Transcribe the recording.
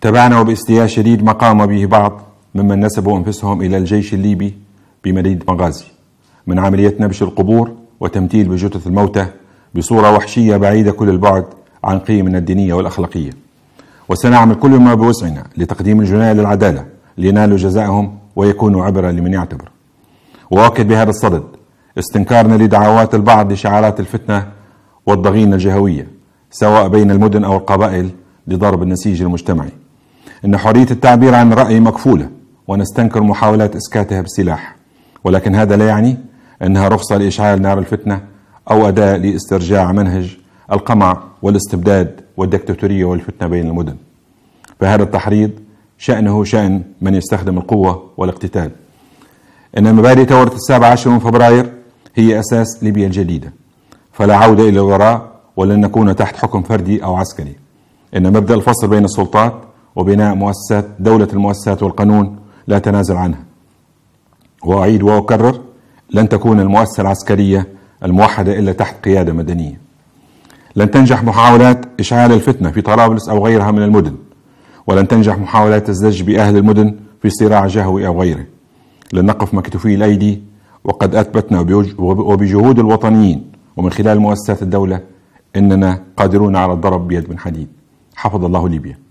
تابعنا وباستياء شديد ما قام به بعض ممن نسبوا أنفسهم إلى الجيش الليبي بمدينة مغازي من عملية نبش القبور وتمثيل بجثث الموتى بصورة وحشية بعيدة كل البعد عن قيمنا الدينية والأخلاقية وسنعمل كل ما بوسعنا لتقديم الجناية للعدالة لينالوا جزائهم ويكونوا عبرة لمن يعتبر وأؤكد بهذا الصدد استنكارنا لدعوات البعض لشعارات الفتنة والضغينة الجهوية سواء بين المدن أو القبائل لضرب النسيج المجتمعي أن حرية التعبير عن الرأي مكفولة ونستنكر محاولات إسكاتها بالسلاح ولكن هذا لا يعني أنها رخصة لإشعال نار الفتنة أو أداة لاسترجاع منهج القمع والاستبداد والدكتاتورية والفتنة بين المدن فهذا التحريض شأنه شأن من يستخدم القوة والاقتتال إن مبادئ ثورة السابع عشر من فبراير هي أساس ليبيا الجديدة فلا عودة إلى الوراء ولن نكون تحت حكم فردي أو عسكري إن مبدأ الفصل بين السلطات وبناء مؤسسات دولة المؤسسات والقانون لا تنازل عنها وأعيد وأكرر لن تكون المؤسسة العسكرية الموحدة إلا تحت قيادة مدنية لن تنجح محاولات إشعال الفتنة في طرابلس أو غيرها من المدن ولن تنجح محاولات الزج بأهل المدن في صراع جهوي أو غيره لن نقف مكتوفي الأيدي وقد أثبتنا وبجهود الوطنيين ومن خلال مؤسسات الدولة إننا قادرون على الضرب بيد من حديد حفظ الله ليبيا